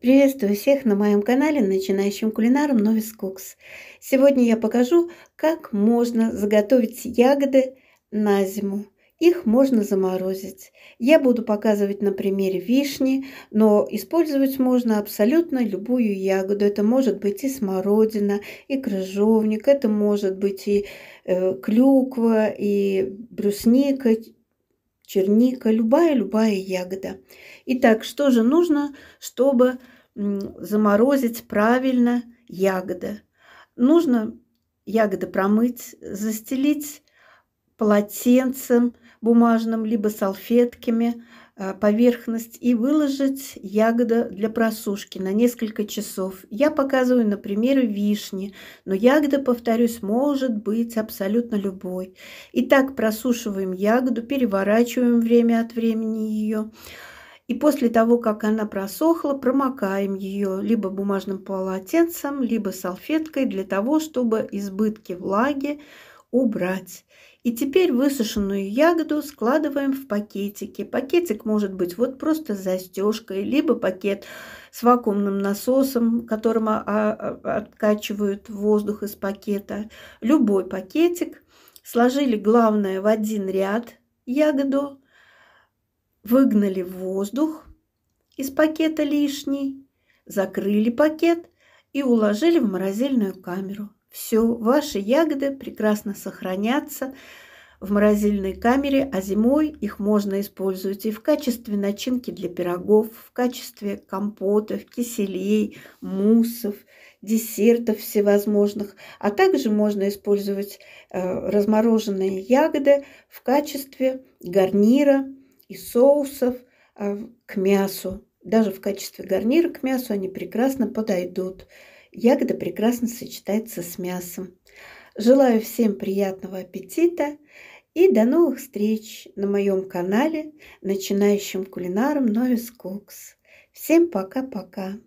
Приветствую всех на моем канале начинающим кулинаром Новис Кукс. Сегодня я покажу, как можно заготовить ягоды на зиму. Их можно заморозить. Я буду показывать на примере вишни, но использовать можно абсолютно любую ягоду. Это может быть и смородина, и крыжовник, это может быть и э, клюква, и брусника, черника, любая-любая ягода. Итак, что же нужно, чтобы заморозить правильно ягоды? Нужно ягоды промыть, застелить полотенцем бумажным, либо салфетками э, поверхность и выложить ягода для просушки на несколько часов. Я показываю на примере вишни, но ягода, повторюсь, может быть абсолютно любой. Итак, просушиваем ягоду, переворачиваем время от времени ее. И после того, как она просохла, промокаем ее либо бумажным полотенцем, либо салфеткой для того, чтобы избытки влаги убрать. И теперь высушенную ягоду складываем в пакетики. Пакетик может быть вот просто с застежкой, либо пакет с вакуумным насосом, которым откачивают воздух из пакета. Любой пакетик. Сложили главное в один ряд ягоду, выгнали воздух из пакета лишний, закрыли пакет и уложили в морозильную камеру все, ваши ягоды прекрасно сохранятся в морозильной камере, а зимой их можно использовать и в качестве начинки для пирогов, в качестве компотов, киселей, муссов, десертов всевозможных, а также можно использовать э, размороженные ягоды в качестве гарнира и соусов э, к мясу. Даже в качестве гарнира к мясу они прекрасно подойдут. Ягода прекрасно сочетается с мясом. Желаю всем приятного аппетита и до новых встреч на моем канале начинающим кулинаром Новис Кукс. Всем пока-пока!